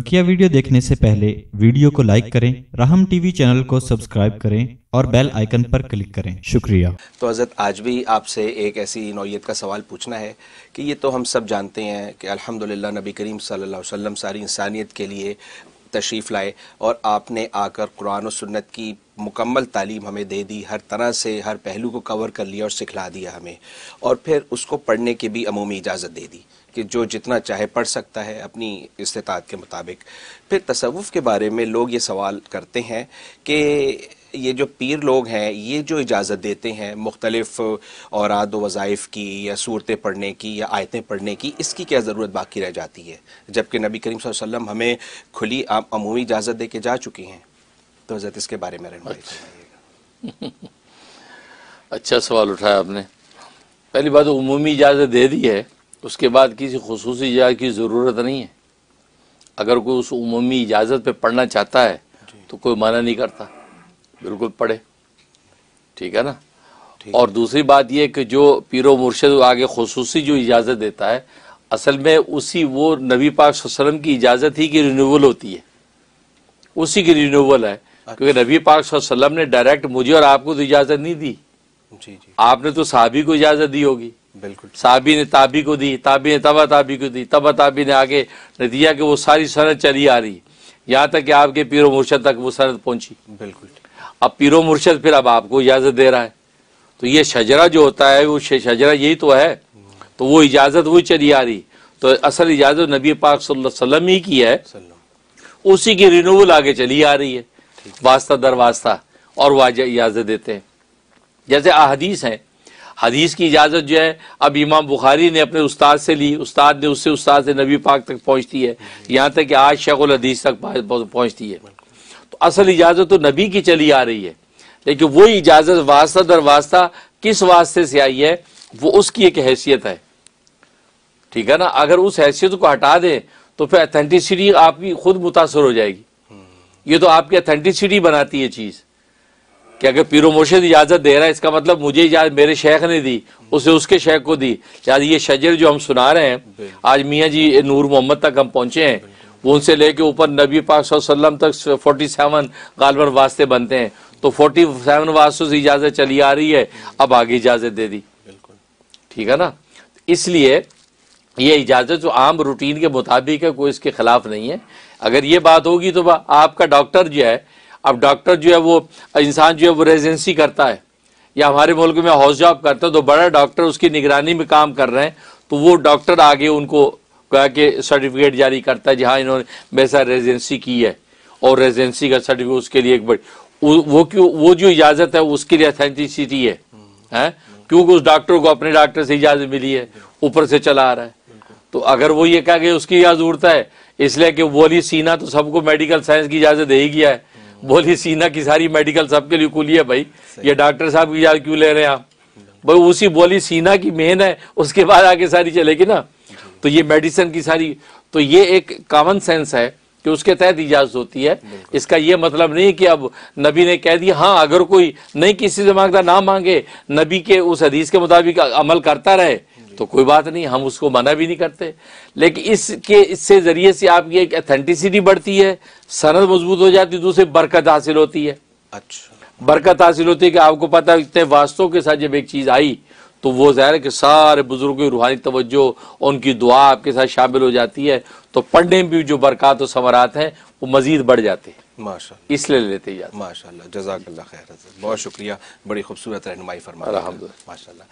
बकिया वीडियो देखने से पहले वीडियो को लाइक करें राहम टीवी चैनल को सब्सक्राइब करें और बेल आइकन पर क्लिक करें शुक्रिया तो हजरत आज भी आपसे एक ऐसी नौीयत का सवाल पूछना है कि ये तो हम सब जानते हैं कि अल्हम्दुलिल्लाह नबी करीम सल्लल्लाहु अलैहि वसल्लम सारी इंसानियत के लिए तशरीफ़ लाए और आपने आकर कुरान और सुन्नत की मुकम्मल तालीम हमें दे दी हर तरह से हर पहलू को कवर कर लिया और सिखला दिया हमें और फिर उसको पढ़ने की भी अमूमी इजाज़त दे दी कि जो जितना चाहे पढ़ सकता है अपनी इस्तात के मुताबिक फिर तसवुफ़ के बारे में लोग ये सवाल करते हैं कि ये जो पीर लोग हैं ये जो इजाज़त देते हैं मुख्तलिफ और वज़ाइफ की या सूरतें पढ़ने की या आयतें पढ़ने की इसकी क्या ज़रूरत बाकी रह जाती है जबकि नबी करीम वसल्लम हमें खुली आप अमूमी इजाज़त दे के जा चुकी हैं तो हज़रत इसके बारे में रहनमाई अच्छा।, अच्छा सवाल उठाया आपने पहली बात तो अमूमी इजाज़त दे दी है उसके बाद किसी खसूस इजाज़त की ज़रूरत नहीं है अगर कोई उस उमूमी इजाज़त पे पढ़ना चाहता है तो कोई मना नहीं करता बिल्कुल पढ़े ठीक है ना और दूसरी बात यह कि जो पीरो मुर्शद आगे खसूसी जो इजाज़त देता है असल में उसी वो नबी पाक वसल्लम की इजाज़त ही की रिन्यूअल होती है उसी की रिन्यूअल है अच्छा। क्योंकि नबी पाक वसल्लम ने डायरेक्ट मुझे और आपको तो इजाज़त नहीं दी जी जी आपने तो साहबी को इजाज़त दी होगी बिल्कुल साबी ने ताबी को दी ताबी ने तबा ताबी को दी तबा ताबी ने आगे नतीजा कि वो सारी सनत चली आ रही यहाँ तक कि आपके पीरो मुर्शद तक वो सनत पहुंची बिल्कुल अब पीरो मुर्शद फिर अब आपको इजाज़त दे रहा है तो ये शजरा जो होता है वो शजरा यही तो है तो वो इजाज़त वही चली आ रही तो असल इजाज़त नबी पाक वसल्लम ही की है उसी की रिनूवल आगे चली आ रही है वास्ता दर वास्ता और वाजह इजाज़त देते हैं जैसे अहदीस हैं हदीस की इजाज़त जो है अब इमाम बुखारी ने अपने उस्ताद से ली उस्ताद ने उससे उस्ताद से नबी पाक तक पहुँचती है यहाँ तक कि आज शकुल हदीस तक पहुँचती है तो असल इजाज़त तो नबी की चली आ रही है लेकिन वो इजाज़त वास्ता दर वास्ता किस वास्ते से आई है वो उसकी एक हैसियत है ठीक है ना अगर उस हैसियत को हटा दें तो फिर अथेंटिसिटी आपकी खुद मुतासर हो जाएगी हम्म। ये तो आपकी अथेंटिसिटी बनाती है चीज़ कि अगर पीरो मुर्शद इजाज़त दे रहा है इसका मतलब मुझे इजाज़त मेरे शेख ने दी उसे उसके शेख को दी शायद ये शजर जो हम सुना रहे हैं आज मियाँ जी नूर मोहम्मद तक हम पहुंचे हैं वो उनसे लेके ऊपर नबी पाक सल्लम तक 47 सेवन गालबर वास्ते बनते हैं तो 47 सेवन वास्तों से इजाज़त चली आ रही है अब आगे इजाज़त दे दी ठीक है ना इसलिए ये इजाज़त जो आम रूटीन के मुताबिक है कोई इसके ख़िलाफ़ नहीं है अगर ये बात होगी तो आपका डॉक्टर जो है अब डॉक्टर जो है वो इंसान जो है वो रेजिडेंसी करता है या हमारे मुल्क में हाउस जॉब करता है तो बड़ा डॉक्टर उसकी निगरानी में काम कर रहे हैं तो वो डॉक्टर आगे उनको कह के सर्टिफिकेट जारी करता है जहाँ इन्होंने बेसा रेजिडेंसी की है और रेजिडेंसी का सर्टिफिकेट उसके लिए एक बड़ी वो क्यों वो जो इजाज़त है उसके लिए अथेंटिसिटी है, हैं क्योंकि उस डॉक्टर को अपने डॉक्टर से इजाज़त मिली है ऊपर से चला आ रहा है तो अगर वो ये कह के उसकी इजाज़त उड़ता है इसलिए कि अली सीना तो सबको मेडिकल साइंस की इजाज़त दे ही गया है बोली सीना की सारी मेडिकल सबके लिए खुली है भाई ये डॉक्टर साहब की याद क्यों ले रहे हैं आप भाई उसी बोली सीना की मेन है उसके बाद आगे सारी चलेगी ना तो ये मेडिसिन की सारी तो ये एक कॉमन सेंस है कि उसके तहत इजाजत होती है इसका यह मतलब नहीं कि अब नबी ने कह दिया हाँ अगर कोई नहीं किसी से मांगता ना मांगे नबी के उस हदीस के मुताबिक अमल करता रहे तो कोई बात नहीं हम उसको मना भी नहीं करते लेकिन इसके इससे ज़रिए से आपकी एक अथेंटिसिटी बढ़ती है सनद मजबूत हो जाती है दूसरी बरकत हासिल होती है अच्छा बरकत हासिल होती है कि आपको पता है इतने वास्तव के साथ जब एक चीज़ आई तो वो ज़ाहिर है कि सारे बुज़ुर्गों की रूहानी तवज्जो उनकी दुआ आपके साथ शामिल हो जाती है तो पढ़ने में भी जो बरकत और समरात हैं वो मज़ीद बढ़ जाते हैं माशा इसलिए लेते हैं माशा जजाकल्ला खैर बहुत शुक्रिया बड़ी खूबसूरत रहनुमाई फरमा माशा